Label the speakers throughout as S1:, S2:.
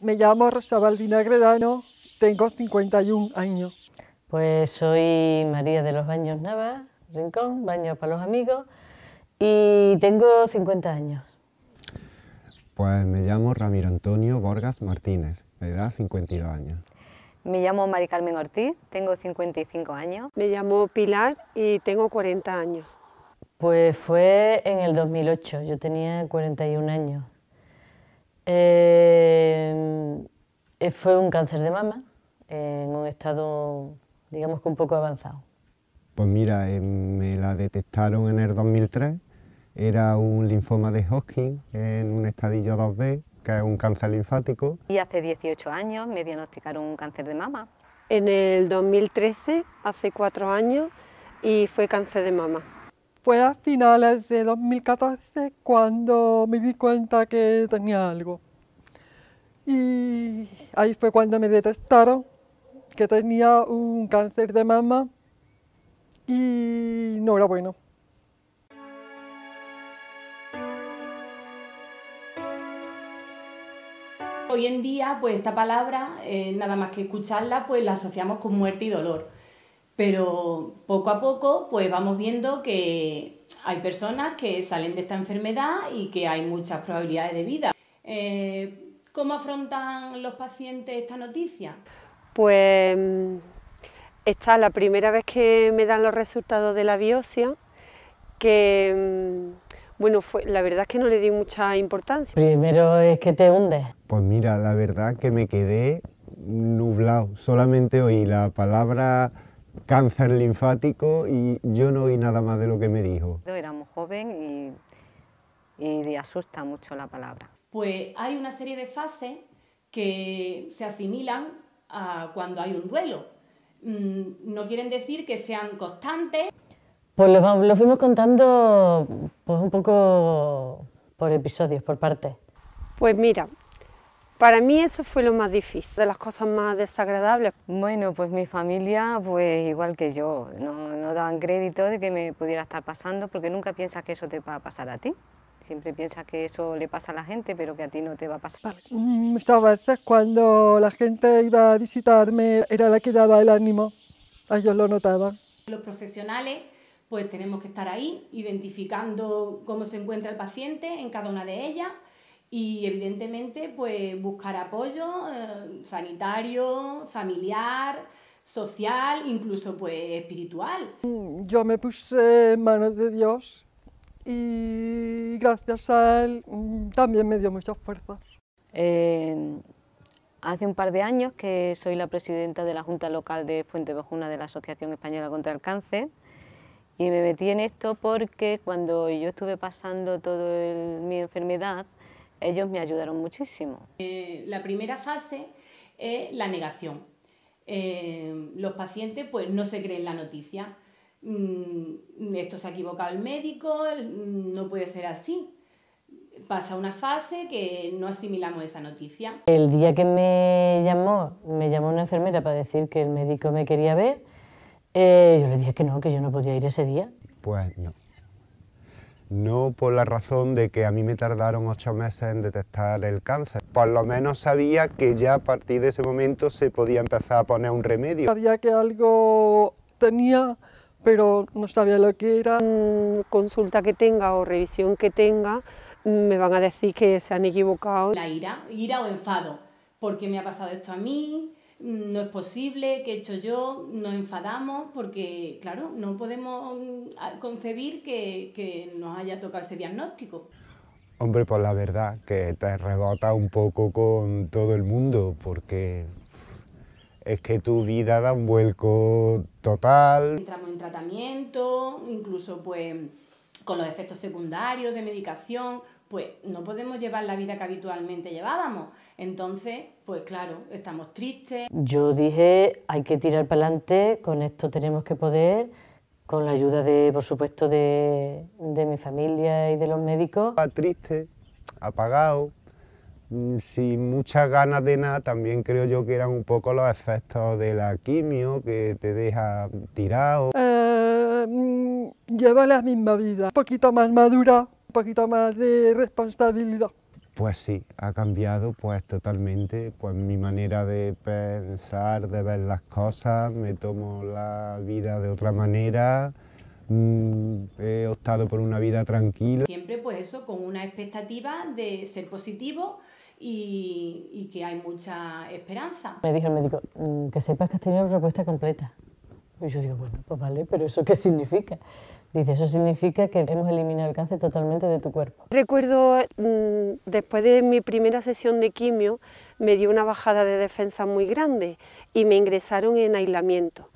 S1: Me llamo Rosabal Gredano, tengo 51 años.
S2: Pues soy María de los Baños Navas, Rincón, Baños para los Amigos, y tengo 50 años.
S3: Pues me llamo Ramiro Antonio Borgas Martínez, de edad 52 años.
S4: Me llamo Mari Carmen Ortiz, tengo 55 años. Me llamo Pilar
S1: y tengo 40 años.
S2: Pues fue en el 2008, yo tenía 41 años. Eh, eh, fue un cáncer de mama en un estado, digamos que un poco avanzado.
S3: Pues mira, eh, me la detectaron en el 2003, era un linfoma de Hodgkin en un estadillo 2B, que es un cáncer linfático.
S4: Y hace 18 años me
S1: diagnosticaron un cáncer de mama. En el 2013, hace 4 años, y fue cáncer de mama. Fue a finales de 2014 cuando me di cuenta que tenía algo. Y ahí fue cuando me detectaron que tenía un cáncer de mama y no era bueno.
S5: Hoy en día, pues esta palabra, eh, nada más que escucharla, pues la asociamos con muerte y dolor. Pero poco a poco pues vamos viendo que hay personas que salen de esta enfermedad y que
S1: hay muchas probabilidades de vida.
S5: Eh, ¿Cómo afrontan los pacientes esta
S1: noticia? Pues esta es la primera vez que me dan los resultados de la biopsia, que bueno, fue, la verdad es que no le di mucha importancia. Primero
S3: es que te hundes. Pues mira, la verdad que me quedé nublado. Solamente oí la palabra cáncer linfático y yo no oí nada más de lo que me dijo.
S4: Éramos joven y, y asusta mucho la palabra. Pues hay una
S5: serie de fases que se asimilan a cuando hay un duelo. Mm, no quieren decir que sean constantes.
S2: Pues lo, fuimos contando pues un poco por episodios, por partes.
S1: Pues mira, para mí eso fue lo más difícil, de las cosas más desagradables. Bueno, pues mi familia, pues igual que yo, no, no
S4: daban crédito de que me pudiera estar pasando porque nunca piensas que eso te va a pasar a ti. Siempre piensas que eso le pasa a la gente, pero que a ti no te va a pasar.
S1: Muchas mm, veces cuando la gente iba a visitarme, era la que daba el ánimo. Ellos lo notaban.
S4: Los
S5: profesionales pues tenemos que estar ahí, identificando cómo se encuentra el paciente en cada una de ellas y evidentemente pues buscar apoyo eh, sanitario, familiar, social, incluso pues espiritual. Mm,
S1: yo me puse en manos de Dios y gracias a él mm, también me dio muchas fuerzas. Eh, hace un par de
S4: años que soy la presidenta de la Junta Local de Fuente Bojuna de la Asociación Española contra el Cáncer y me metí en esto porque cuando yo estuve pasando toda mi enfermedad ellos me ayudaron muchísimo.
S5: Eh, la primera fase es la negación. Eh, los pacientes pues no se creen
S4: la noticia.
S5: Mm, esto se ha equivocado el médico, mm, no puede ser así. Pasa una fase que no asimilamos esa noticia.
S2: El día que me llamó, me llamó una enfermera para decir que el médico me quería ver, eh, yo le dije que no, que yo
S3: no podía ir ese día. Pues no no por la razón de que a mí me tardaron ocho meses en detectar el cáncer. Por lo menos sabía que ya a partir de ese momento se podía empezar a poner un remedio. Sabía
S1: que algo tenía, pero no sabía lo que era. Mm, consulta que tenga o revisión que tenga, mm, me van a decir que se han equivocado. La ira,
S5: ira o enfado, porque me ha pasado esto a mí, no es posible, qué he hecho yo, nos enfadamos porque, claro, no podemos mm, concebir que, nos haya tocado ese diagnóstico.
S3: Hombre, pues la verdad que te rebota un poco con todo el mundo porque es que tu vida da un vuelco total.
S5: Entramos en tratamiento, incluso pues con los efectos secundarios de medicación, pues no podemos llevar la vida que habitualmente llevábamos. Entonces, pues claro, estamos tristes.
S2: Yo dije, hay que tirar para adelante, con esto tenemos que poder, con la ayuda de, por supuesto, de, mi familia y de los médicos. Triste,
S3: apagado, mm, sin muchas ganas de nada, también creo yo que eran un poco los efectos de la quimio que te deja tirado. Eh,
S1: mm, lleva la misma vida, un poquito más madura, un poquito más de responsabilidad.
S3: Pues sí, ha cambiado pues totalmente, pues mi manera de pensar, de ver las cosas, me tomo la vida de otra manera, mm, he optado por una vida tranquila. Siempre
S5: pues eso, con una expectativa de ser positivo y, que hay mucha esperanza.
S2: Me dijo el médico, mm, que sepas que has tenido respuesta completa. Y pues yo digo, bueno, pues vale, pero ¿eso qué significa? Dice, eso significa que hemos eliminado el cáncer totalmente de tu cuerpo.
S1: Recuerdo, mm, después de mi primera sesión de quimio, me dio una bajada de defensa muy grande y me ingresaron en aislamiento.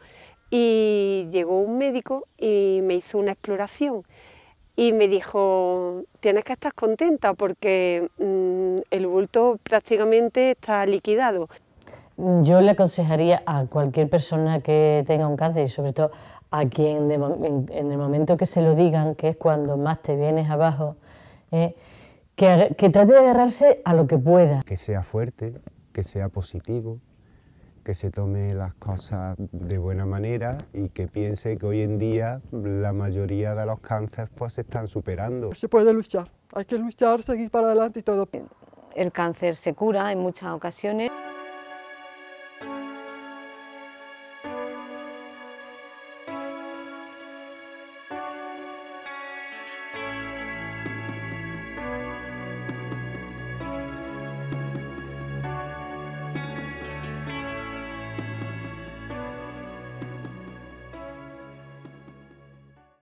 S1: Y llegó un médico y me hizo una exploración y me dijo, tienes que estar contenta porque mm, el bulto prácticamente está liquidado.
S2: Yo le aconsejaría a cualquier persona que tenga un cáncer y sobre todo a quien en, el momento que se lo digan, que es cuando más te vienes abajo, ¿eh? que, que trate de agarrarse a lo que pueda.
S3: Que sea fuerte, que sea positivo, que se tome las cosas de buena manera y que piense que hoy en día la mayoría de los cánceres pues se están superando. Se puede luchar,
S1: hay que luchar,
S4: seguir para adelante y todo. El cáncer se cura en muchas ocasiones.